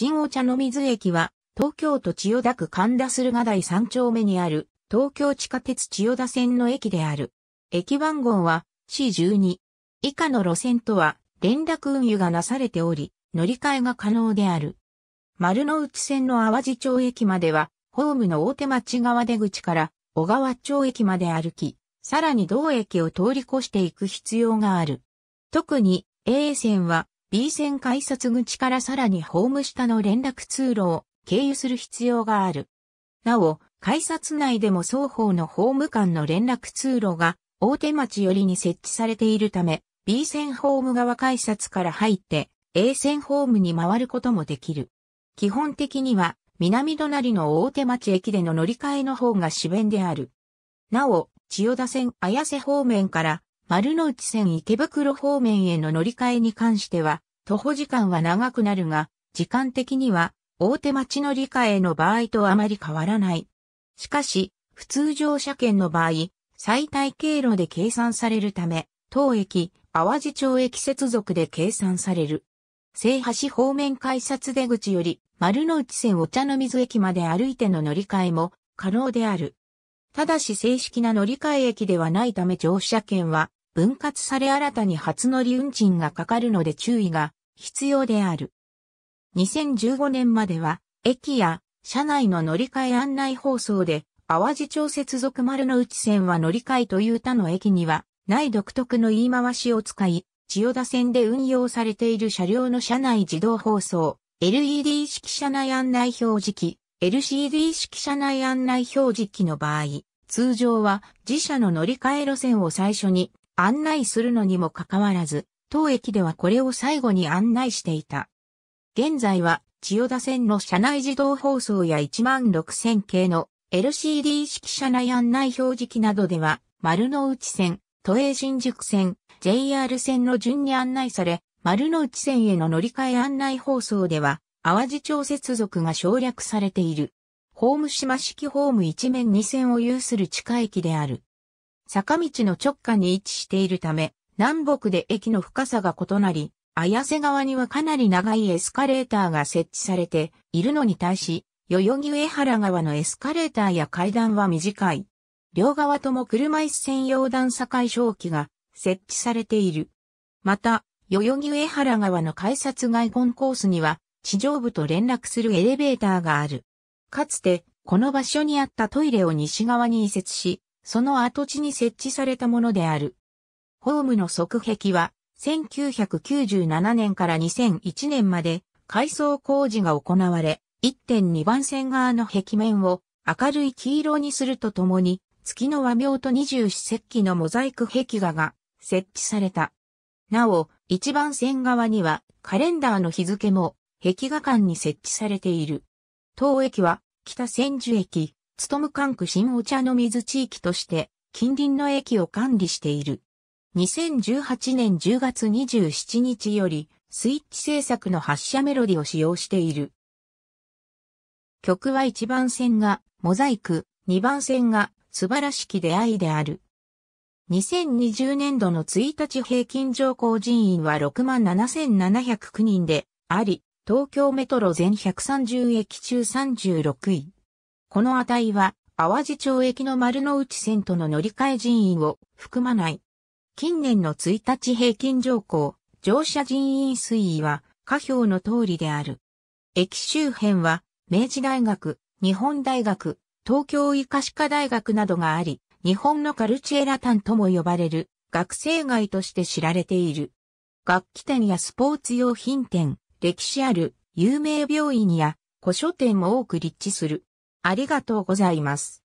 新お茶の水駅は、東京都千代田区神田駿河台3丁目にある、東京地下鉄千代田線の駅である。駅番号は C12。以下の路線とは、連絡運輸がなされており、乗り換えが可能である。丸の内線の淡路町駅までは、ホームの大手町側出口から小川町駅まで歩き、さらに同駅を通り越していく必要がある。特に A 線は B 線改札口からさらにホーム下の連絡通路を経由する必要がある。なお、改札内でも双方のホーム間の連絡通路が大手町寄りに設置されているため、B 線ホーム側改札から入って A 線ホームに回ることもできる。基本的には南隣の大手町駅での乗り換えの方が主弁である。なお、千代田線綾瀬方面から丸の内線池袋方面への乗り換えに関しては、徒歩時間は長くなるが、時間的には大手町乗り換えの場合とあまり変わらない。しかし、普通乗車券の場合、最大経路で計算されるため、当駅、淡路町駅接続で計算される。西橋方面改札出口より丸の内線お茶の水駅まで歩いての乗り換えも可能である。ただし正式な乗り換え駅ではないため乗車券は分割され新たに初乗り運賃がかかるので注意が必要である。2015年までは、駅や車内の乗り換え案内放送で、淡路町接続丸の内線は乗り換えという他の駅には、ない独特の言い回しを使い、千代田線で運用されている車両の車内自動放送、LED 式車内案内表示器、LCD 式車内案内表示器の場合、通常は自社の乗り換え路線を最初に案内するのにもかかわらず、当駅ではこれを最後に案内していた。現在は千代田線の車内自動放送や16000系の LCD 式車内案内表示機などでは、丸の内線、都営新宿線、JR 線の順に案内され、丸の内線への乗り換え案内放送では、淡路町接続が省略されている。ホーム島式ホーム1面2線を有する地下駅である。坂道の直下に位置しているため、南北で駅の深さが異なり、綾瀬側にはかなり長いエスカレーターが設置されているのに対し、代々木上原側のエスカレーターや階段は短い。両側とも車椅子専用段境正規が設置されている。また、代々木上原側の改札外コンコースには、地上部と連絡するエレベーターがある。かつて、この場所にあったトイレを西側に移設し、その跡地に設置されたものである。ホームの側壁は、1997年から2001年まで改装工事が行われ、1.2番線側の壁面を明るい黄色にするとともに、月の和名と二十四節気のモザイク壁画が設置された。なお、1番線側にはカレンダーの日付も壁画館に設置されている。当駅は北千住駅、む管区新お茶の水地域として、近隣の駅を管理している。2018年10月27日より、スイッチ制作の発車メロディを使用している。曲は1番線が、モザイク、2番線が、素晴らしき出会いである。2020年度の1日平均乗降人員は67,709人であり、東京メトロ全130駅中36位。この値は、淡路町駅の丸の内線との乗り換え人員を含まない。近年の1日平均乗降、乗車人員推移は、下表の通りである。駅周辺は、明治大学、日本大学、東京医科歯科大学などがあり、日本のカルチエラタンとも呼ばれる学生街として知られている。楽器店やスポーツ用品店、歴史ある有名病院や古書店も多く立地する。ありがとうございます。